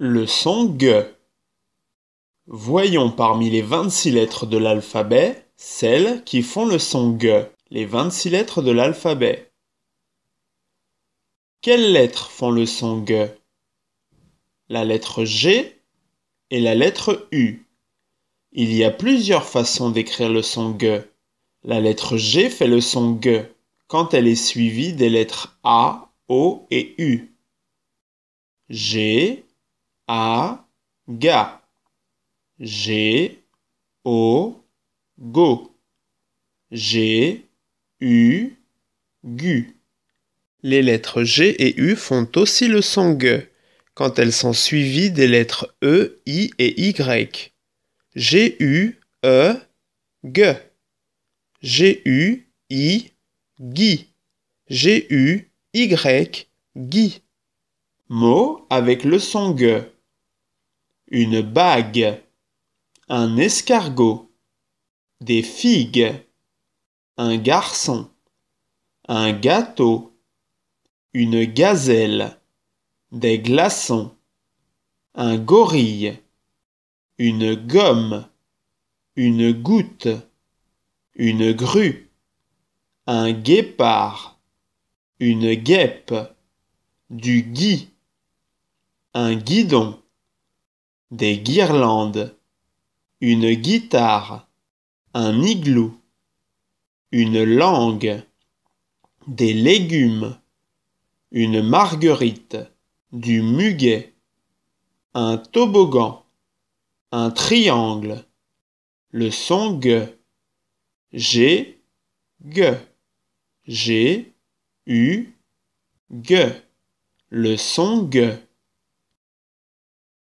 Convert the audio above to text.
Le son G. Voyons parmi les 26 lettres de l'alphabet celles qui font le son G, les 26 lettres de l'alphabet. Quelles lettres font le son G La lettre G et la lettre U. Il y a plusieurs façons d'écrire le son G. La lettre G fait le son G quand elle est suivie des lettres A, O et U. G, a, ga. G, O, go. G, U, gu. Les lettres G et U font aussi le son G quand elles sont suivies des lettres E, I et Y. G, U, E, G. G, U, I, Gui. G, U, Y, Gui. Mot avec le son G une bague, un escargot, des figues, un garçon, un gâteau, une gazelle, des glaçons, un gorille, une gomme, une goutte, une grue, un guépard, une guêpe, du gui, un guidon des guirlandes, une guitare, un igloo, une langue, des légumes, une marguerite, du muguet, un toboggan, un triangle, le son g, g, g, u, g, le son g.